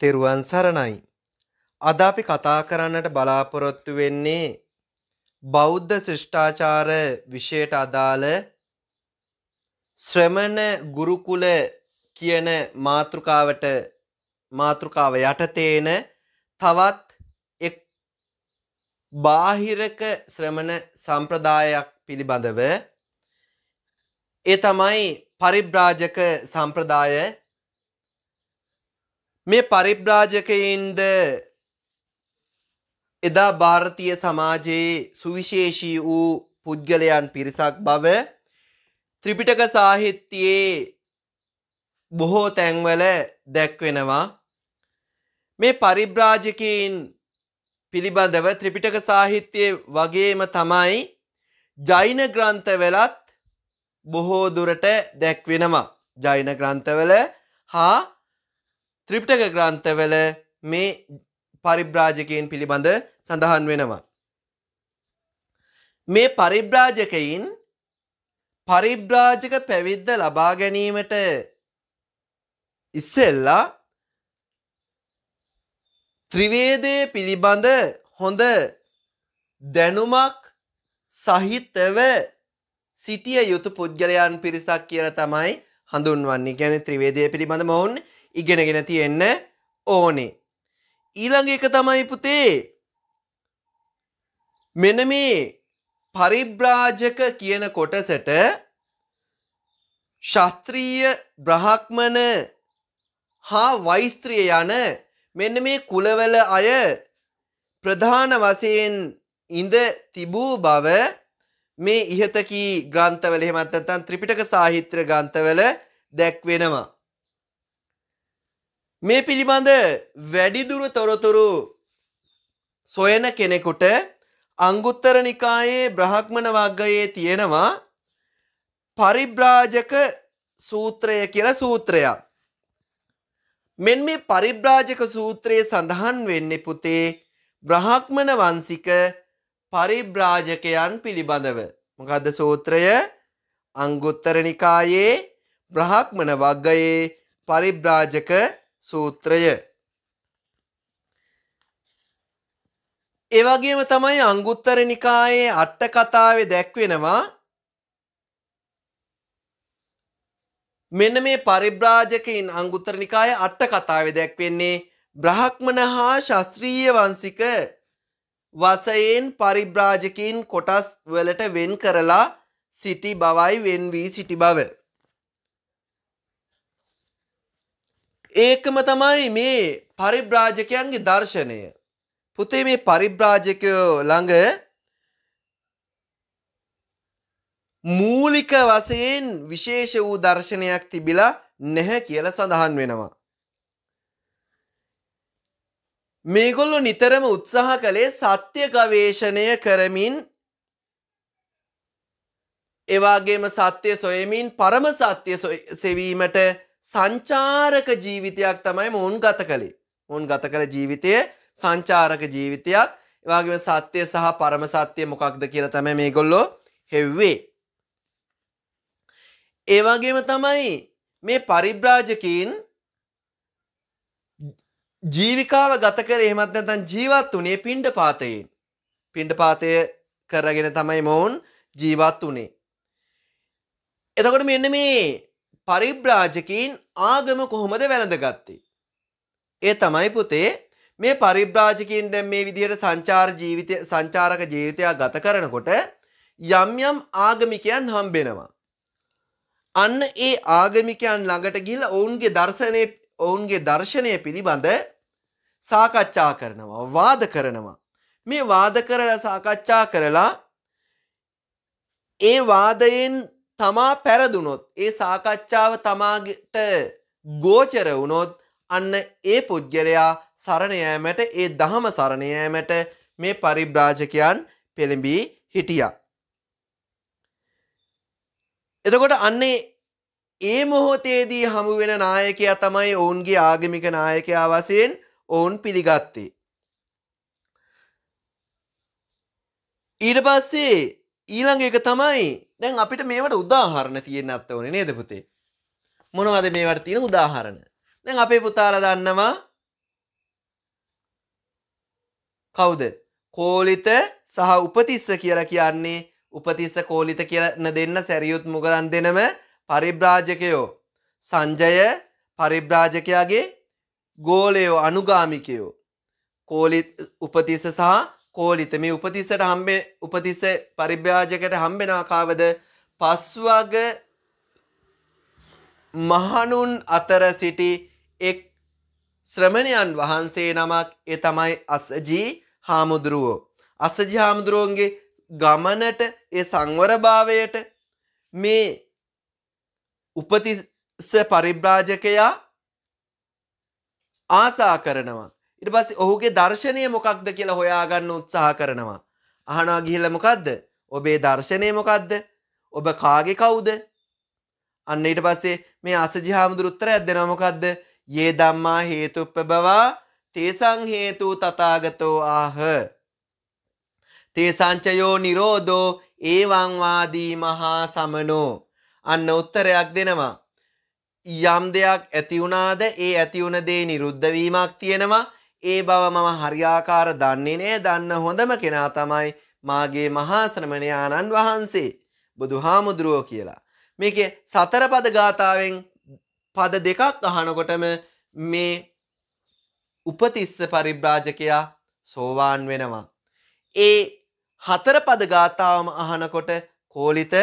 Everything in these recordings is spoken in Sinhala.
තෙරුවන් සරණයි. අද අපි කතා කරන්නට බලාපොරොත්තු වෙන්නේ බෞද්ධ ශිෂ්ඨාචාර විෂයට අදාළ ශ්‍රමණ ගුරුකුල කියන මාතෘකාවට මාතෘකාව යටතේන තවත් එක් බාහිරක ශ්‍රමණ සම්ප්‍රදායක් පිළිබඳව ඒ තමයි පරිබ්‍රාජක සම්ප්‍රදාය මේ පරිබ්‍රාජකයින්ද එදා ಭಾರತೀಯ සමාජයේ සුවිශේෂී වූ පුද්ගලයන් පිරිසක් බව ත්‍රිපිටක සාහිත්‍යයේ බොහෝ තැන්වල දැක්වෙනවා මේ පරිබ්‍රාජකයින් පිළිබඳව ත්‍රිපිටක සාහිත්‍යයේ වගේම තමයි ජෛන ග්‍රන්ථවලත් බොහෝ දුරට දැක්වෙනවා ජෛන ග්‍රන්ථවල හා ත්‍රිපිටක ග්‍රන්ථවල මේ පරිබ්‍රාජකයන් පිළිබඳ සඳහන් වෙනවා. මේ පරිබ්‍රාජකයින් පරිබ්‍රාජක පැවිද්ද ලබා ගැනීමට ඉස්සෙල්ලා ත්‍රිවේදය පිළිබඳ හොඳ දැනුමක් සහිතව සිටිය යුතු පුද්ගලයන් පිරිසක් කියල තමයි හඳුන්වන්නේ ගැන ත්‍රිවේදය පිළිබඳ මොවුන් ඉගෙනගෙන තියෙන්න ඕනේ. ඊළඟ එක තමයි පුතේ මෙන මේ පරිබ්‍රාජක කියන කොටසට ශාස්ත්‍රීය බ්‍රහක්මන හා වෛස්ත්‍රිය යන මෙන්න මේ කුලවල අය ප්‍රධාන වශයෙන් ඉඳ තිබූ බව මේ ඉහතකී ග්‍රන්ථවල එහෙමත් නැත්නම් ත්‍රිපිටක සාහිත්‍ය ග්‍රන්ථවල දැක්වෙනවා මේ පිළිබඳ වැඩිදුර තොරතුරු සොයන කෙනෙකුට අංගුත්තර නිකායේ බ්‍රහක්මන වග්ගයේ තියෙනවා පරිබ්‍රාජක සූත්‍රය කියලා සූත්‍රයක්. මෙන් මේ පරිබ්‍රාජක සූත්‍රයේ සඳහන් වෙන්නේ පුතේ බ්‍රහක්මන වංශික පරිබ්‍රාජකයන් පිළිබඳව. මොකද්ද සූත්‍රය? අංගුත්තර නිකායේ බ්‍රහක්මන වග්ගයේ පරිබ්‍රාජක සූත්‍රය ඒ වගේම තමයි අංගුත්තර නිකායේ අට කතාවේ දැක්වෙනවා මෙන්න මේ පරිබ්‍රාජකයින් අංගුත්තර නිකාය අට කතාවේ දැක්වෙන්නේ බ්‍රහක්මන හා ශස්ත්‍රීය වංශික වසයෙන් පරිබ්‍රාජකින් කොටස් වලට වෙන් කරලා සිටි බවයි වෙන් වී සිටි බව. ඒකම තමයි මේ පරිබ්‍රාජකයන්ගේ දර්ශනය. පුතේ මේ පරිබ්‍රාජකයෝ ළඟ මූලික වශයෙන් විශේෂ වූ දර්ශනයක් තිබිලා නැහැ කියලා සඳහන් වෙනවා. මේගොල්ලො නිතරම උත්සාහ කළේ සත්‍ය ගවේෂණය කරමින් එවාගේම සත්‍යය සොයමින් පරම සත්‍යය සෙවීමට සංචාරක ජීවිතයක් තමයි මොවුන් ගත කළේ. ඔවුන් ගත කළ ජීවිතය සංචාරක ජීවිතයක් එවාගේම සත්‍යය සහ පරම සත්‍යය මොකක්ද කියලා තමයි මේගොල්ලෝ හෙව්වේ. ඒ වගේම තමයි මේ පරිබ්‍රාජකීන් ජීවිකාව ගත කර එහෙමත් නැතන් ජීවත් වනේ පින්ඩ පාතයෙන්. පින්ඩ පාතය කරගෙන තමයි මොවුන් ජීවත් වනේ. එතකොට මෙන්න මේ පරිබ්‍රාජකීන් ආගම කොහොමද වැළඳගත්තේ. ඒ තමයි පුතේ මේ පරිබ්‍රාජකීන් දැන් මේ විදිහට සංචාර ජීවිතය සංචාරක ජීවිතයක් ගත කරනකොට යම් යම් ආගමිකයන් හම්බෙනවා. අන්න ඒ ආගමිකයන් ළඟට ගිහිල්ලා ඔවුන්ගේ දර්ශනය ඔවුන්ගේ දර්ශනය පිළිබඳ සාකච්ඡා කරනවා වාද කරනවා මේ වාද කරලා සාකච්ඡා කරලා ඒ වාදයෙන් තමා පැරදුනොත් ඒ සාකච්ඡාව තමාගට ගෝචර වුණොත් අන්න ඒ පුද්ගලයා සරණයෑමට ඒ දහම සරණයෑමට මේ පරිබ්‍රාජකයන් පෙළඹී හිටියා. එතකොට අන්නේ ඒ මොහොතේදී හමු වෙන නායකයා තමයි ඔවුන්ගේ ආගමික නායකයා වසයෙන් ඔවුන් පිළිගත්තේ. ඊට පස්සේ ඊළඟ එක තමයි දැන් අපිට මේවට උදාහරණ තියෙන අත්තවන නේද පුතේ මොනවද මේවට තියෙන උදාහරණ දැන් අපේ පුතාල දන්නවා කවුද කෝලිත සහ උපතිස්ස කියලා කියන්නේ උපතිස්ස කෝලිත කියන්න දෙන්න සැරියුත් මුගලන් දෙනම පරිබ්‍රාජකයෝ සංජය පරිබ්‍රාජකයාගේ ගෝලයෝ අනුගාමිකයෝ කෝලි උපතිස්ස සහ කෝලිත මේ උපතිස්සට හම්බෙ උපතිස්ස පරිභ්‍යාජකට හම්බෙන ආකාවද පස්වග මහණුන් අතර සිටි එක් ශ්‍රමණයන් වහන්සේ නමක් ඒ තමයි අසජී හාමුදුරුවෝ අසජී හාමුදුරුවන්ගේ ගමනට ඒ සංවරභාවයට මේ උපතිස්ස පරිබ්‍රාජකයා ආසා කරනවා ඉට පස් ඔහුගේ දර්ශනය මොකක්ද කියලා හොයාගන්න උත්සාහ කරනවා. අහනා ගිහිල මොකක්ද ඔබේ දර්ශනය මොකක්ද ඔබ කාගෙ කවුද අන්න ඊට පස්සේ මේ අසජි හාමුදුරුත්තර ඇදෙනවා මොකක්ද ඒ දම්මා හේතුප්ප බවා තේසං හේතු තතාගතෝ ආහ තේසංචයෝ නිරෝධෝ ඒවංවාදී මහා සමනෝ අන්න උත්තරයක් දෙනවා යම් දෙයක් ඇතිවුණාද ඒ ඇතිවුණ දේ නිරුද්ධවීමක් තියෙනවා ඒ බව මම හරියාකාර දන්නේ නෑ දන්න හොඳම කෙනා තමයි මාගේ මහාශ්‍රමණය ආණන් වහන්සේ බුදු හාමුදුරුවෝ කියලා. මේක සතරපද ගාථාවෙන් පද දෙකක් අහනකොටම මේ උපතිස්ස පරිබ්‍රාජකයා සෝවාන් වෙනවා. ඒ හතර පද ගාථාවම අහනකොට කෝලිත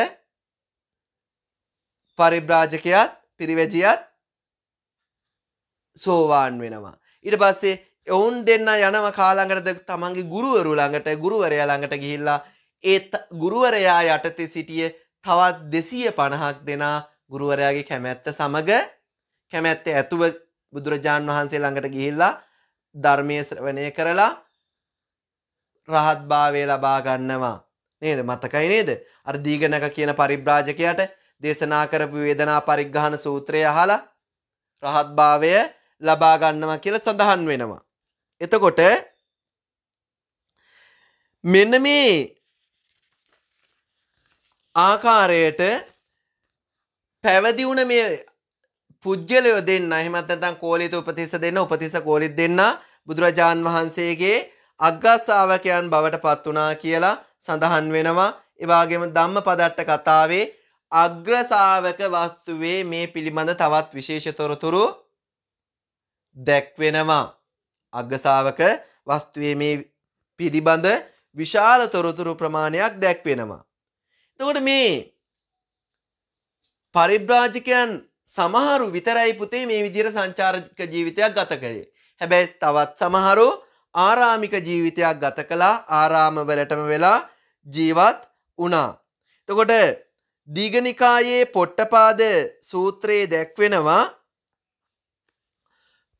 පරිබ්‍රාජකයත් පිරිවැජියත් සෝවාන් වෙනවා. ඉට පස්සේ ඔවුන් දෙන්න යනම කාළඟට තමන්ගේ ගුරුවරුළඟට ගුරුවරයාළඟට ගිහිල්ලා ඒත් ගුරුවරයා යටතෙ සිටිය තවත් දෙසිය පණහක් දෙනා ගුරුවරයාගේ කැමැත්ත සමඟ කැමැත්තේ ඇතුව බුදුරජාණන් වහන්සේ ළඟට ගිහිල්ලා ධර්මය ශ්‍රවණය කරලා රහත්භාවය ලබා ගන්නවා නේද මතකයි නේද අර දීගණක කියන පරිබ්‍රාජකයට දේශනා කරපු වේදනා පරිග්‍රහණ සූත්‍රය අහලා රහත්භාවය ලබා ගන්නවා කියලා සඳහන් වෙනවා එතකොට මෙන්න මේ ආකාරයට පැවදි වුණ මේ පුද්ගලයෝ දෙන්න එහෙමත් නැත්නම් කෝලිත උපතිස්ස දෙන්න උපතිස්ස කෝලිත දෙන්න බුදුරජාන් වහන්සේගේ අග්ගස්සාවකයන් බවට පත් වුණා කියලා සඳහන් වෙනවා. ඒ වගේම ධම්මපදට්ට කතාවේ අග්‍රසාවක වස්තුවේ මේ පිළිබඳ තවත් විශේෂ තොරතුරු දැක්වෙනවා. අග්ගසාාවක වස්තුවේ මේ පිළිබඳ විශාල තොරතුරු ප්‍රමාණයක් දැක්වෙනවා. එතකොට මේ පරිබ්‍රාජිකයන් සමහරු විතරයි පුතේ මේ විදිර සංචාරක ජීවිතයක් ගත කරේ. හැබැයි තවත් සමහරු ආරාමික ජීවිතයක් ගත කලා ආරාමවලටම වෙලා ජීවත් වනා. තකොට දීගනිකායේ පොට්ටපාද සූත්‍රයේ දැක්වෙනවා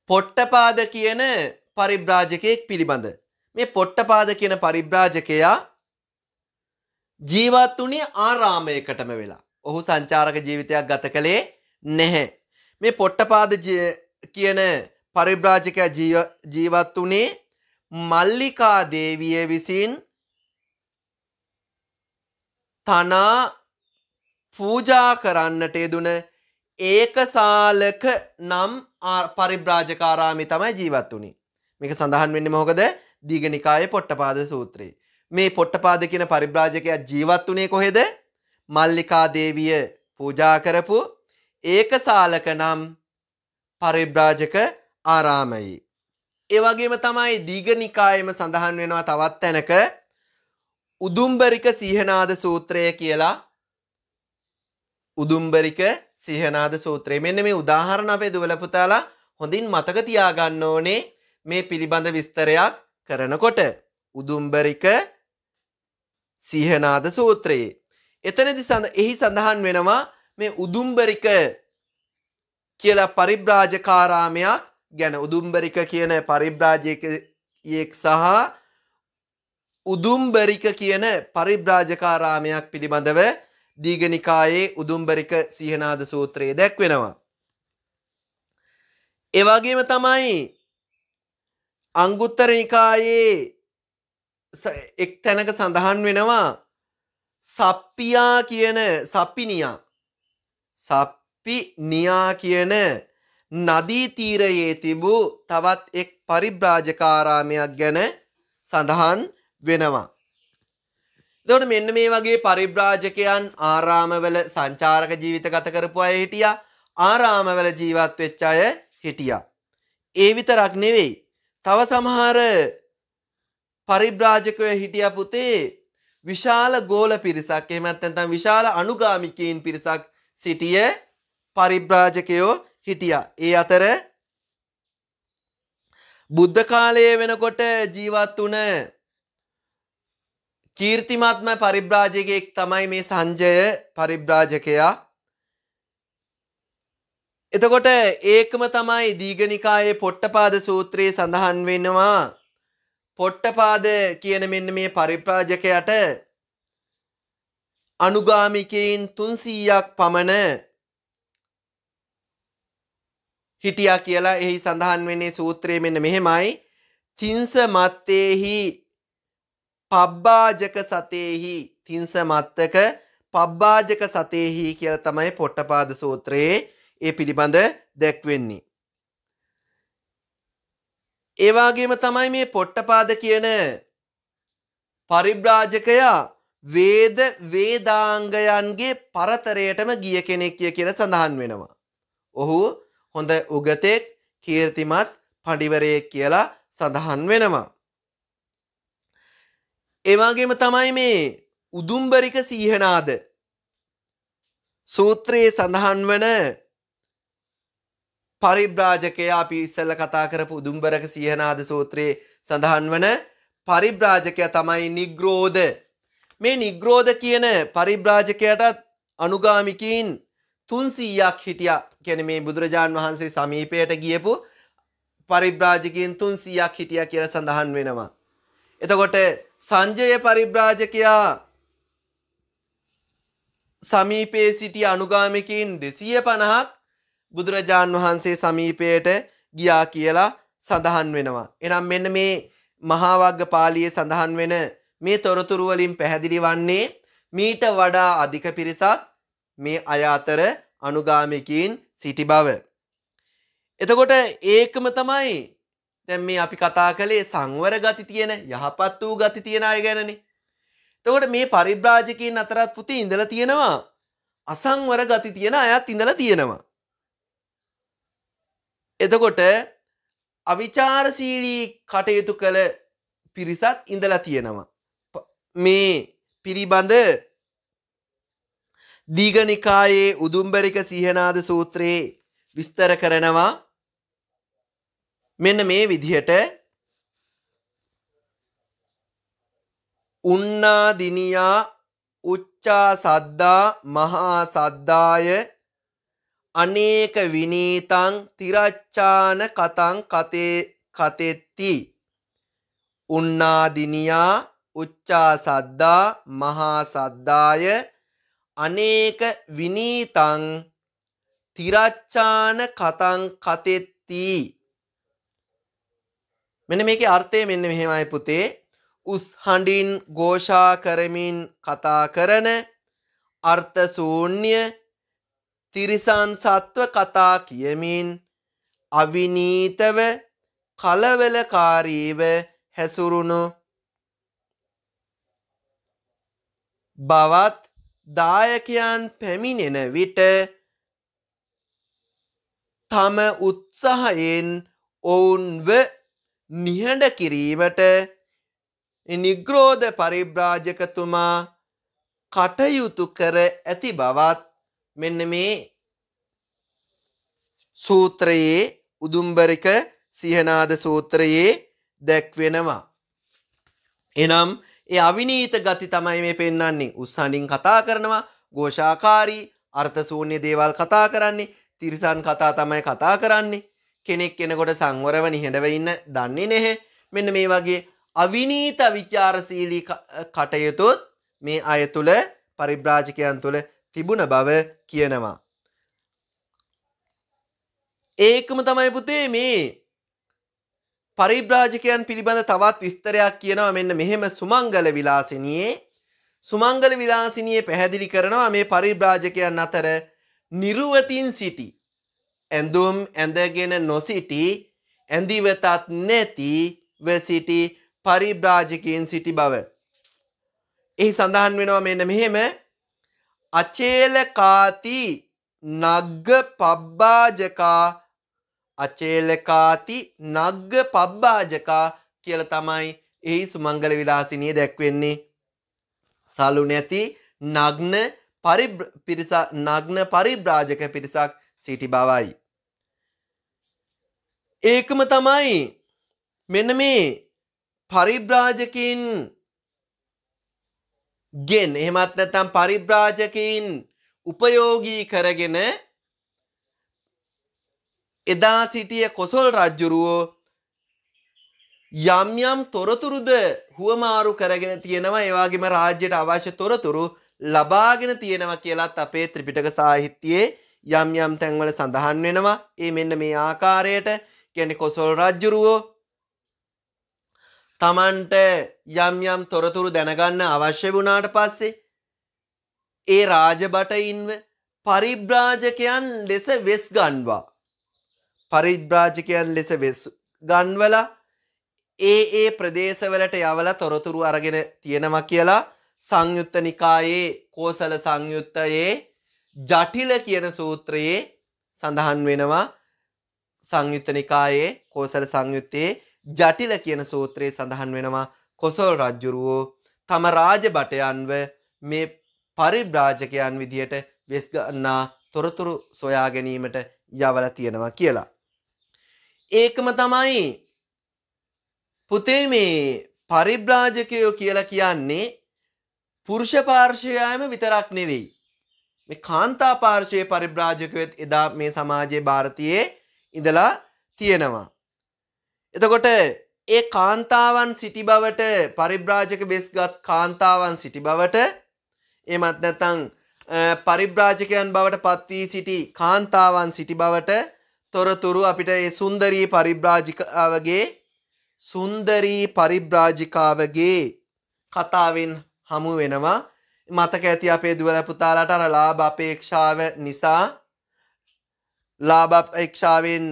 පොට්ටපාද කියන පරිබ්‍රාජකයෙක් පිළිබඳ. මේ පොට්ටපාද කියන පරිබ්‍රාජකයා ජීවත් වුණේ ආරාමයකටම වෙලා. ඔහු සංචාරක ජීවිතයක් ගත කළේ නැහැ. මේ පොට්ටපාද කියන පරිබ්‍රාජකයා ජීවත් වුණේ මල්ලිකා දේවිය විසින් තනා පූජා කරන්නට යෙදුන ඒකසාලක නම් පරිබ්‍රාජකාරාමි තමයි ජීවත් වුණේ. මේක සඳහන් වෙන්න මොකද දීගනිකාය පොට්ටපාද සූත්‍රයේ. මේ පොට්ටපාද කියන පරිබ්‍රාජකයා ජීවත් වනේ කොහෙද මල්ලිකා දේවිය පූජා කරපු ඒකසාලක නම් පරිබ්‍රාජක ආරාමයි. ඒවගේම තමයි දීගනිකායම සඳහන් වෙනවා තවත් තැනක උදුම්බරික සිහනාද සූත්‍රය කියලා උදුම්බරික සිහනාද සූත්‍රය මෙන්න මේ උදාහරණ අපේ දුවලපුතාලා හොඳින් මතක තියාගන්න ඕනේ මේ පිළිබඳ විස්තරයක් කරනකොට උදුම්බරික සීහනාද සූත්‍රයේ එතනදි එහි සඳහන් වෙනවා මේ උදුම්බරික කියලා පරිබ්‍රාජකාරාමයක් ගැන උදුම්බරික කියන පරිබ්‍රාජකයෙක් සහ උදුම්බරික කියන පරිබ්‍රාජකාරාමයක් පිළිබඳව දීගනිකායේ උදුම්බරික සීහනාද සූත්‍රයේ දැක්වෙනවා. එවාගේම තමයි අංගුත්තර නිකායේ එක් තැනක සඳහන් වෙනවා සප්පියා කියන සප්පිනියා සප්පි නියා කියන නදී තීරයේ තිබූ තවත් එක් පරිබ්‍රාජකාරාමයක් ගැන සඳහන් වෙනවා. දොට මෙන්න මේ වගේ පරිබ්‍රාජකයන් ආරාමවල සංචාරක ජීවිත ගත කරපු අය හිටිය ආරාමවල ජීවත් වෙච්චාය හිටිය. ඒ විතරක් නෙවෙයි තව සමහර පරිබ්‍රාජකව හිටිය පුතේ විශාල ගෝල පිරිසක් එහෙමත් නැත්නම් විශාල අනුගාමිකයින් පිරිසක් සිටිය පරිබ්‍රාජකයෝ හිටියා. ඒ අතර බුද්ධ කාලයේ වෙනකොට ජීවත් වුණ කීර්තිමත්ම පරිබ්‍රාජකයෙක් තමයි මේ සංජය පරිබ්‍රාජකයා එතකොට ඒකම තමයි දීගනිකායේ පොට්ටපාද සූත්‍රයේ සඳහන් වෙනවා පොට්ටපාද කියන මෙන්න මේ පරිප්‍රාජකයට අනුගාමිකයින් 300ක් පමණ හිටියා කියලා එහි සඳහන් වෙන්නේ සූත්‍රයේ මෙන්න මෙහෙමයි තිංස මත්තේහි පබ්බාජක සතේහි තිංස මත්තක පබ්බාජක සතේහි කියලා තමයි පොට්ටපාද සූත්‍රයේ ඒ පිළිබඳ දැක්වෙන්නේ. ඒවාගේම තමයි මේ පොට්ටපාද කියන පරිබ්‍රාජකයා වේද වේදාංගයන්ගේ පරතරයටම ගිය කෙනෙක්ය කියල සඳහන් වෙනවා. ඔහු හොඳ උගතෙක් කීර්තිමත් පඩිවරයෙක් කියලා සඳහන් වෙනවා. ඒවාගේම තමයි මේ උදුම්බරික සීහනාද සූත්‍රයේ සඳහන් වන පරිබ්‍රාජකයා අපි ඉස්සල්ල කතා කරපු උදුම්බරක සීහනාද සූත්‍රයේ සඳහන් වන පරිබ්‍රාජකයා තමයි නිග්‍රෝධ. මේ නිග්‍රෝධ කියන පරිබ්‍රාජකයටත් අනුගාමිකින් තුන්සීයක් හිටිය කැන මේ බුදුරජාණන් වහන්සේ සමීපයට ගියපු පරිබ්‍රාජකින් තුන්සීයක් හිටිය කියල සඳහන් වෙනවා. එතකොට සංජය පරිබ්‍රාජකයා සමීපයේ සිටි අනුගාමිකින් දෙසිය පණහක් බුදුරජාන් වහන්සේ සමීපයට ගියා කියලා සඳහන් වෙනවා. එනම් මෙන්න මේ මහාවග්ග පාලියේ සඳහන් වෙන මේ තොරතුරු වලින් පැහැදිලි වන්නේ මීට වඩා අධික පිරිසක් මේ අය අතර අනුගාමිකයින් සිටි බව. එතකොට ඒකම තමයි දැන් මේ අපි කතා කළේ සංවර ගති තියෙන යහපත් වූ ගති තියෙන අය ගැනනේ. එතකොට මේ පරිබ්‍රාජකයන් අතරත් පුතේ ඉඳලා තියෙනවා අසංවර ගති තියෙන අයත් ඉඳලා තියෙනවා. එතකොට අවිචාරශීලී කටයුතු කළ පිරිසත් ඉඳලා තියෙනවා මේ පිළිබඳ දීගනිකායේ උදුම්බරික සිහනාද සූත්‍රයේ විස්තර කරනවා මෙන්න මේ විදිහට උන්නාදිනියා උච්චා සද්දා මහා සද්දාය අනේක විනීතං තිරච්ඡාන කතං කතේ කතෙත්ති උන්නාදිනියා උච්චා සද්දා මහා සද්දාය අනේක විනීතං තිරච්ඡාන කතං කතෙත්ති මෙන්න මේකේ අර්ථය මෙන්න මෙහෙමයි පුතේ උස් හඬින් ഘോഷා කරමින් කතා කරන අර්ථ ශූන්‍ය තිරිසන් සත්ව කතා කියමින් අවිනීතව කලවලකාරීව හැසුරුණු බවත් දායකයන් පැමිණෙන විට තම උත්සාහයෙන් ඔවුන්ව නිහඬ කිරීමට නිග්‍රෝධ පරිබ්‍රාජකතුමා කටයුතු කර ඇති බවත් මෙන්න මේ සූත්‍රයේ උදුම්බරික සිහනාද සූත්‍රයේ දැක්වෙනවා. එනම් ඒ අවිනීත ගති තමයි මේ පෙන්වන්නේ උස්සනින් කතා කරනවා ගෝෂාකාරී අර්ථශූන්‍ය දේවල් කතා කරන්නේ තිරිසන් කතා තමයි කතා කරන්නේ කෙනෙක් කෙනකොට සංවරව නිහඬව ඉන්න දන්නේ නැහැ මෙන්න මේ වගේ අවිනීත විචාරශීලී කටයුතුත් මේ අය තුළ පරිබ්‍රාජකයන් තුළ තිබුණ බව කියනවා. ඒකම තමයි පුතේ මේ පරිබ්‍රාජකයන් පිළිබඳ තවත් විස්තරයක් කියනවා මෙන්න මෙහෙම සුමංගල විලාසිනියේ සුමංගල විලාසිනියේ පැහැදිලි කරනවා මේ පරිබ්‍රාජකයන් අතර නිර්වතින් සිටි ඇඳුම් ඇඳගෙන නොසිටි ඇඳිවතත් නැති ව සිටි පරිබ්‍රාජකයන් සිටි බව එහි සඳහන් වෙනවා මෙන්න මෙහෙම අචේලකාති නග්ග පබ්බාජකා අචේලකාති නග්ග පබ්බාජකා කියල තමයි එහි සුමංගල විලාසිනය දැක්වෙන්නේ සලු නැති නග්න නග්න පරිබ්‍රාජක පිරිසක් සිටි බවයි. ඒකම තමයි මෙන මේ පරිබ්‍රාජකින් ගෙන් එහෙමත් නැතම් පරිබ්‍රාජකයින් උපයෝගී කරගෙන එදා සිටිය කොසොල් රජ්ජුරුවෝ යම් යම් තොරතුරුද හුවමාරු කරගෙන තියෙනවා ඒවාගේම රාජ්‍යයට අවශ්‍ය තොරතුරු ලබාගෙන තියෙනවා කියලත් අපේ ත්‍රිපිටක සාහිත්‍යයේ යම් යම් තැන්වල සඳහන් වෙනවා ඒ මෙන්න මේ ආකාරයට කියන්නේ කොසොල් රජ්ජුරුවෝ තමන්ට යම් යම් තොරතුරු දැනගන්න අවශ්‍ය වුණාට පස්සේ ඒ රාජබටයින්ව පරිබ්‍රාජකයන් ලෙස වෙස් ගන්වා පරිබ්‍රාජකයන් ලෙස වෙස් ගන්වලා ඒ ඒ ප්‍රදේශවලට යවල තොරතුරු අරගෙන තියෙනවා කියලා සංයුත්ත නිකායේ කෝසල සංයුත්තයේ ජටිල කියන සූත්‍රයේ සඳහන් වෙනවා සංයුත්ත නිකායේ කෝසල සංයුත්තයේ ජටිල කියන සූත්‍රයේ සඳහන් වෙනවා කොසල් රජ්ජුරුවෝ තම රාජ බටයන්ව මේ පරිබ්‍රාජකයන් විදියට වෙස්ගන්නා තොරතුරු සොයා ගැනීමට යවල තියෙනවා කියලා. ඒකම තමයි පුතේ මේ පරිබ්‍රාජකයෝ කියලා කියන්නේ පුරුෂ පාර්ශයම විතරක් නෙවෙයි. මේ කාන්තා පාර්ශයේ පරිබ්‍රාජකයොත් එදා මේ සමාජයේ භාරතයේ ඉඳලා තියෙනවා. එතකොට ඒ කාන්තාවන් සිටි බවට පරිබ්‍රාජක බෙස්ගත් කාන්තාවන් සිටි බවට එමත් නැතං පරිබ්‍රාජකයන් බවට පත්වී සිටි කාන්තාවන් සිටි බවට තොරතුරු අපිට ඒ සුන්දරී පරිබ්‍රාජිකාවගේ සුන්දරී පරිබ්‍රාජිකාවගේ කතාවෙන් හමු වෙනවා මතක ඇති අපේ දුවල පුතාලට අර ලාභ අපේක්ෂාව නිසා ලාභ අපේක්ෂාවෙන්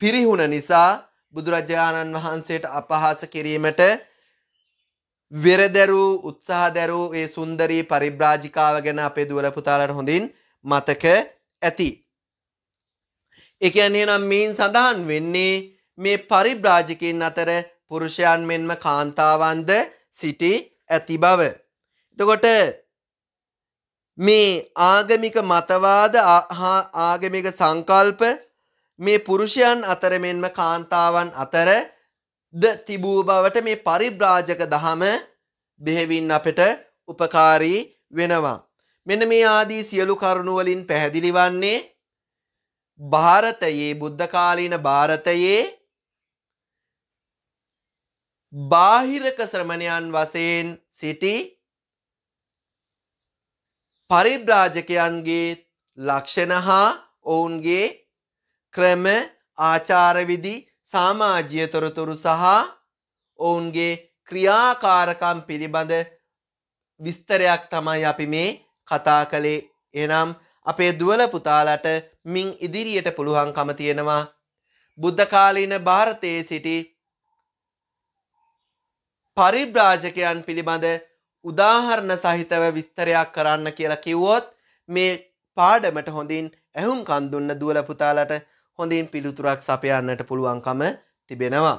පිරිහුණ නිසා බුදුරජාණන් වහන්සේට අපහාස කිරීමට වෙරදැරූ උත්සාහ දැරූ ඒ සුන්දරී පරිබ්‍රාජිකාව ගැන අපේ දුවල පුතාලට හොඳින් මතක ඇති. එක යන්නේ නම් මීන් සඳහන් වෙන්නේ මේ පරිබ්‍රාජිකින් අතර පුරුෂයන් මෙන්ම කාන්තාවන්ද සිටි ඇති බව. එතකොට මේ ආගමික මතවාද ආගමික සංකල්ප මේ පුරුෂයන් අතර මෙන්ම කාන්තාවන් අතර ද තිබූ බවට මේ පරිබ්‍රාජක දහම බෙහෙවින් අපට උපකාරී වෙනවා. මෙන මේ ආදී සියලු කරුණුවලින් පැහැදිලි වන්නේ භාරතයේ බුද්ධකාලීන භාරතයේ බාහිරක ශ්‍රමණයන් වසයෙන් සිටි පරිබ්‍රාජකයන්ගේ ලක්ෂණ හා ඔවුන්ගේ ක්‍රම ආචාරවිදි සාමාජ්‍ය තොරතුරු සහ ඔවුන්ගේ ක්‍රියාකාරකම් පිළිබඳ විස්තරයක් තමයි අපි මේ කතා කළේ එනම් අපේ දුවල පුතාලට මින් ඉදිරියට පුළුවන්කම තියෙනවා බුද්ධකාලීන භාරතයේ සිටි පරිබ්‍රාජකයන් පිළිබඳ උදාහරණ සහිතව විස්තරයක් කරන්න කියලා කිව්වොත් මේ පාඩමට හොඳින් ඇහුම් කන්දුන්න දුවල පුතාලට හොඳින් පිළිතුරක් සපයන්නට පුළුවන්කම තිබෙනවා.